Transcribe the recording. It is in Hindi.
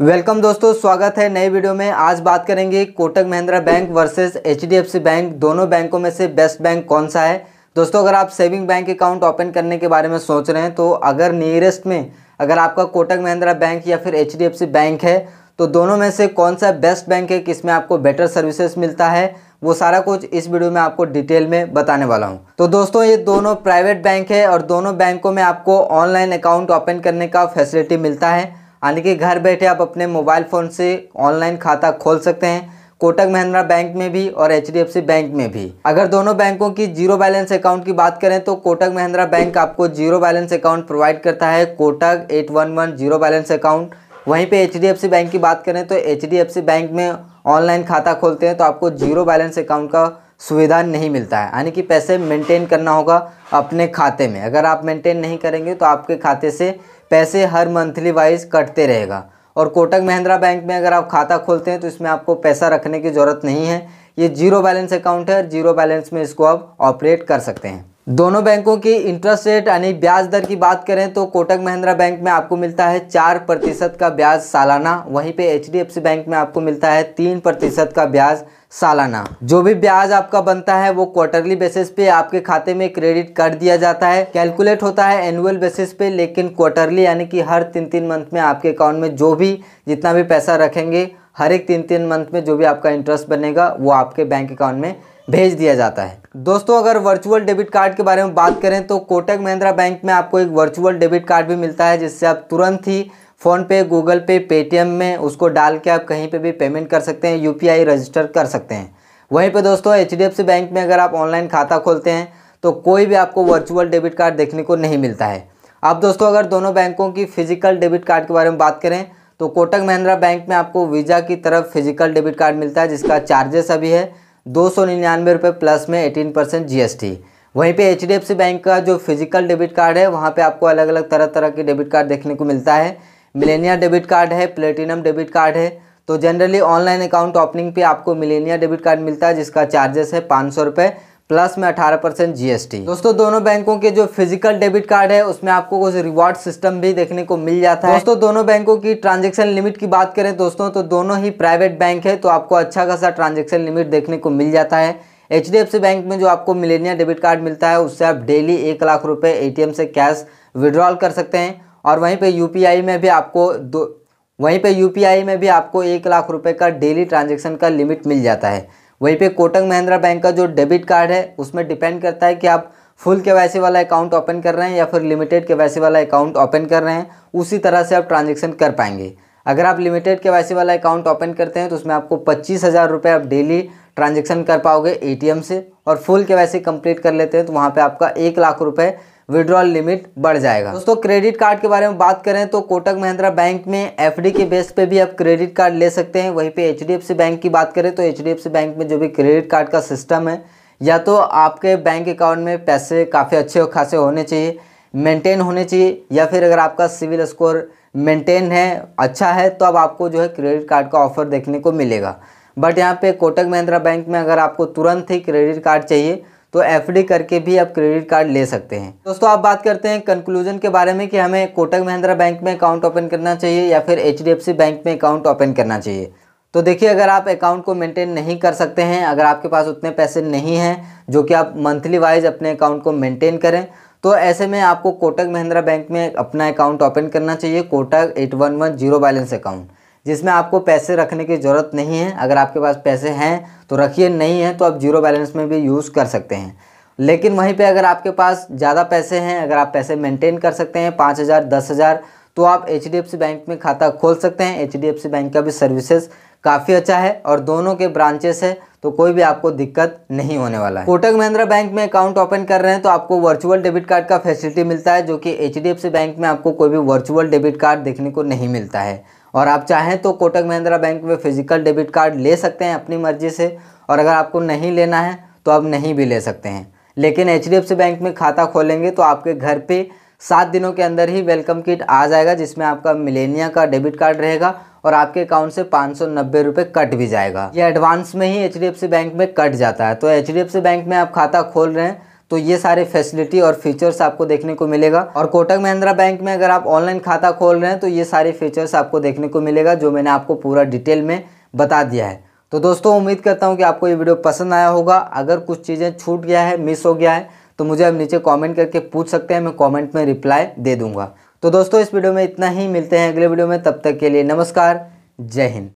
वेलकम दोस्तों स्वागत है नए वीडियो में आज बात करेंगे Kotak Mahindra bank versus HDFC bank दोनों बैंकों में से बेस्ट बैंक कौन सा है दोस्तों अगर आप सेविंग बैंक अकाउंट ओपन करने के बारे में सोच रहे हैं तो अगर नियरेस्ट में अगर आपका कोटक महिंद्रा बैंक या फिर एच बैंक है तो दोनों में से कौन सा बेस्ट बैंक है किसमें आपको बेटर सर्विसेज मिलता है वो सारा कुछ इस वीडियो में आपको डिटेल में बताने वाला हूँ तो दोस्तों ये दोनों प्राइवेट बैंक है और दोनों बैंकों में आपको ऑनलाइन अकाउंट ओपन करने का फैसिलिटी मिलता है यानी कि घर बैठे आप अपने मोबाइल फ़ोन से ऑनलाइन खाता खोल सकते हैं कोटक महिंद्रा बैंक में भी और एच बैंक में भी अगर दोनों बैंकों की जीरो बैलेंस अकाउंट की बात करें तो कोटक महिंद्रा बैंक आपको जीरो बैलेंस अकाउंट प्रोवाइड करता है Kotak eight one one zero balance account वहीं पे एच बैंक की बात करें तो एच बैंक में ऑनलाइन खाता खोलते हैं तो आपको जीरो बैलेंस अकाउंट का सुविधा नहीं मिलता है यानी कि पैसे मेंटेन करना होगा अपने खाते में अगर आप मेंटेन नहीं करेंगे तो आपके खाते से पैसे हर मंथली वाइज कटते रहेगा और कोटक महिंद्रा बैंक में अगर आप खाता खोलते हैं तो इसमें आपको पैसा रखने की ज़रूरत नहीं है ये जीरो बैलेंस अकाउंट है और जीरो बैलेंस में इसको आप ऑपरेट कर सकते हैं दोनों बैंकों की इंटरेस्ट रेट यानी ब्याज दर की बात करें तो कोटक महिंद्रा बैंक में आपको मिलता है चार प्रतिशत का ब्याज सालाना वहीं पे एच बैंक में आपको मिलता है तीन प्रतिशत का ब्याज सालाना जो भी ब्याज आपका बनता है वो क्वार्टरली बेसिस पे आपके खाते में क्रेडिट कर दिया जाता है कैलकुलेट होता है एनुअल बेसिस पे लेकिन क्वार्टरली यानी कि हर तीन तीन मंथ में आपके अकाउंट में जो भी जितना भी पैसा रखेंगे हर एक तीन तीन मंथ में जो भी आपका इंटरेस्ट बनेगा वो आपके बैंक अकाउंट में भेज दिया जाता है दोस्तों अगर वर्चुअल डेबिट कार्ड के बारे में बात करें तो कोटक महिंद्रा बैंक में आपको एक वर्चुअल डेबिट कार्ड भी मिलता है जिससे आप तुरंत ही फ़ोनपे गूगल पे पेटीएम में उसको डाल के आप कहीं पे भी पेमेंट कर सकते हैं यूपीआई रजिस्टर कर सकते हैं वहीं पे दोस्तों एच बैंक में अगर आप ऑनलाइन खाता खोलते हैं तो कोई भी आपको वर्चुअल डेबिट कार्ड देखने को नहीं मिलता है अब दोस्तों अगर दोनों बैंकों की फिजिकल डेबिट कार्ड के बारे में बात करें तो कोटक महिंद्रा बैंक में आपको वीज़ा की तरफ फिजिकल डेबिट कार्ड मिलता है जिसका चार्जेस अभी है दो सौ निन्यानवे रुपये प्लस में एटीन परसेंट जी वहीं पे एच बैंक का जो फिजिकल डेबिट कार्ड है वहाँ पे आपको अलग अलग तरह तरह के डेबिट कार्ड देखने को मिलता है मिलेनिया डेबिट कार्ड है प्लेटिनम डेबिट कार्ड है तो जनरली ऑनलाइन अकाउंट ओपनिंग पे आपको मिलेनिया डेबिट कार्ड मिलता है जिसका चार्जेस है पाँच सौ रुपये प्लस में अठारह परसेंट जीएसटी दोस्तों दोनों बैंकों के जो फिजिकल डेबिट कार्ड है उसमें आपको कुछ रिवॉर्ड सिस्टम भी देखने को मिल जाता है दोस्तों दोनों बैंकों की ट्रांजैक्शन लिमिट की बात करें दोस्तों तो दोनों ही प्राइवेट बैंक है तो आपको अच्छा खासा ट्रांजैक्शन लिमिट देखने को मिल जाता है एच बैंक में जो आपको मिलेनिया डेबिट कार्ड मिलता है उससे आप डेली एक लाख रुपये ए से कैश विड्रॉल कर सकते हैं और वहीं पे यूपीआई में भी आपको दो वहीं पे यूपीआई में भी आपको एक लाख रुपए का डेली ट्रांजेक्शन का लिमिट मिल जाता है वहीं पे कोटक महिंद्रा बैंक का जो डेबिट कार्ड है उसमें डिपेंड करता है कि आप फुल के वाला अकाउंट ओपन कर रहे हैं या फिर लिमिटेड के वाला अकाउंट ओपन कर रहे हैं उसी तरह से आप ट्रांजेक्शन कर पाएंगे अगर आप लिमिटेड के वाला अकाउंट ओपन करते हैं तो उसमें आपको पच्चीस हज़ार रुपये आप डेली ट्रांजेक्शन कर पाओगे एटीएम से और फुल के वैसे कंप्लीट कर लेते हैं तो वहाँ पे आपका एक लाख रुपए विड्रॉल लिमिट बढ़ जाएगा हाँ। दोस्तों क्रेडिट कार्ड के बारे में बात करें तो कोटक महिंद्रा बैंक में एफ के बेस पे भी आप क्रेडिट कार्ड ले सकते हैं वहीं पे एच बैंक की बात करें तो एच बैंक में जो भी क्रेडिट कार्ड का सिस्टम है या तो आपके बैंक अकाउंट में पैसे काफ़ी अच्छे और खासे होने चाहिए मेंटेन होने चाहिए या फिर अगर आपका सिविल स्कोर मेंटेन है अच्छा है तो अब आपको जो है क्रेडिट कार्ड का ऑफर देखने को मिलेगा बट यहाँ पे कोटक महिंद्रा बैंक में अगर आपको तुरंत ही क्रेडिट कार्ड चाहिए तो एफ करके भी आप क्रेडिट कार्ड ले सकते हैं दोस्तों आप बात करते हैं कंक्लूजन के बारे में कि हमें कोटक महिंद्रा बैंक में अकाउंट ओपन करना चाहिए या फिर एच बैंक में अकाउंट ओपन करना चाहिए तो देखिए अगर आप अकाउंट को मेंटेन नहीं कर सकते हैं अगर आपके पास उतने पैसे नहीं हैं जो कि आप मंथली वाइज अपने अकाउंट को मेंटेन करें तो ऐसे में आपको कोटक महिंद्रा बैंक में अपना अकाउंट ओपन करना चाहिए Kotak eight one one zero balance account जिसमें आपको पैसे रखने की ज़रूरत नहीं है अगर आपके पास पैसे हैं तो रखिए नहीं है तो आप जीरो बैलेंस में भी यूज़ कर सकते हैं लेकिन वहीं पे अगर आपके पास ज़्यादा पैसे हैं अगर आप पैसे मेंटेन कर सकते हैं पाँच हज़ार दस हज़ार तो आप एच बैंक में खाता खोल सकते हैं एच बैंक का भी सर्विसेज काफ़ी अच्छा है और दोनों के ब्रांचेस है तो कोई भी आपको दिक्कत नहीं होने वाला है कोटक महिंद्रा बैंक में अकाउंट ओपन कर रहे हैं तो आपको वर्चुअल डेबिट कार्ड का फैसिलिटी मिलता है जो कि एच बैंक में आपको कोई भी वर्चुअल डेबिट कार्ड देखने को नहीं मिलता है और आप चाहें तो कोटक महिंद्रा बैंक में फिजिकल डेबिट कार्ड ले सकते हैं अपनी मर्ज़ी से और अगर आपको नहीं लेना है तो आप नहीं भी ले सकते हैं लेकिन एच बैंक में खाता खोलेंगे तो आपके घर पर सात दिनों के अंदर ही वेलकम किट आ जाएगा जिसमें आपका मिलेनिया का डेबिट कार्ड रहेगा और आपके अकाउंट से पाँच सौ कट भी जाएगा ये एडवांस में ही एच बैंक में कट जाता है तो एच बैंक में आप खाता खोल रहे हैं तो ये सारे फैसिलिटी और फीचर्स आपको देखने को मिलेगा और कोटक महिंद्रा बैंक में अगर आप ऑनलाइन खाता खोल रहे हैं तो ये सारे फीचर्स आपको देखने को मिलेगा जो मैंने आपको पूरा डिटेल में बता दिया है तो दोस्तों उम्मीद करता हूँ कि आपको ये वीडियो पसंद आया होगा अगर कुछ चीज़ें छूट गया है मिस हो गया है तो मुझे आप नीचे कॉमेंट करके पूछ सकते हैं मैं कॉमेंट में रिप्लाई दे दूंगा तो दोस्तों इस वीडियो में इतना ही मिलते हैं अगले वीडियो में तब तक के लिए नमस्कार जय हिंद